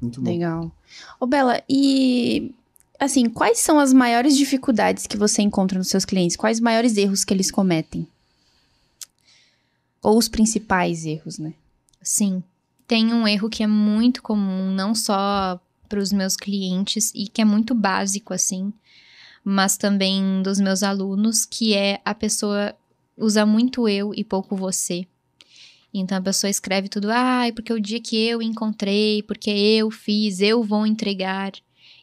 Muito bom. Legal. Ô, Bela, e assim, quais são as maiores dificuldades que você encontra nos seus clientes? Quais os maiores erros que eles cometem? Ou os principais erros, né? Sim tem um erro que é muito comum, não só para os meus clientes e que é muito básico assim, mas também dos meus alunos, que é a pessoa usa muito eu e pouco você. Então a pessoa escreve tudo, ai, ah, porque o dia que eu encontrei, porque eu fiz, eu vou entregar.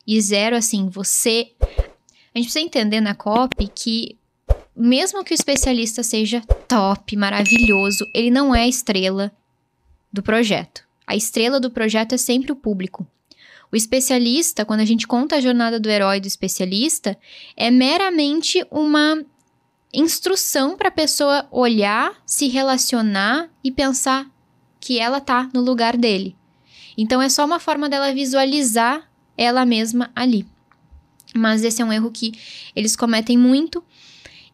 E zero assim, você. A gente precisa entender na COP que mesmo que o especialista seja top, maravilhoso, ele não é estrela, do projeto. A estrela do projeto é sempre o público. O especialista, quando a gente conta a jornada do herói do especialista, é meramente uma instrução para a pessoa olhar, se relacionar e pensar que ela tá no lugar dele. Então é só uma forma dela visualizar ela mesma ali. Mas esse é um erro que eles cometem muito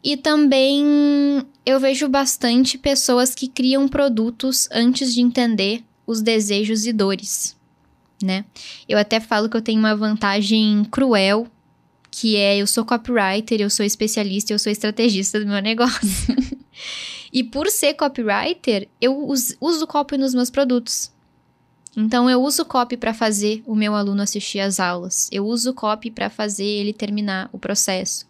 e também eu vejo bastante pessoas que criam produtos antes de entender os desejos e dores, né? Eu até falo que eu tenho uma vantagem cruel, que é eu sou copywriter, eu sou especialista, eu sou estrategista do meu negócio. e por ser copywriter, eu uso, uso copy nos meus produtos. Então eu uso copy para fazer o meu aluno assistir às aulas. Eu uso copy para fazer ele terminar o processo.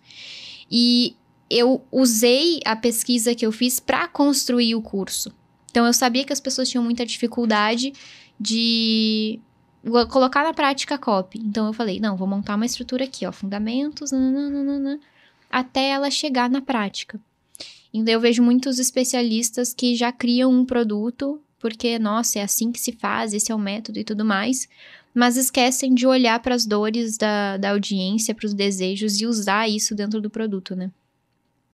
E eu usei a pesquisa que eu fiz para construir o curso. Então eu sabia que as pessoas tinham muita dificuldade de colocar na prática a copy. Então eu falei, não, vou montar uma estrutura aqui, ó, fundamentos, nananana, até ela chegar na prática. Então eu vejo muitos especialistas que já criam um produto porque nossa, é assim que se faz, esse é o método e tudo mais, mas esquecem de olhar para as dores da, da audiência, para os desejos e usar isso dentro do produto, né?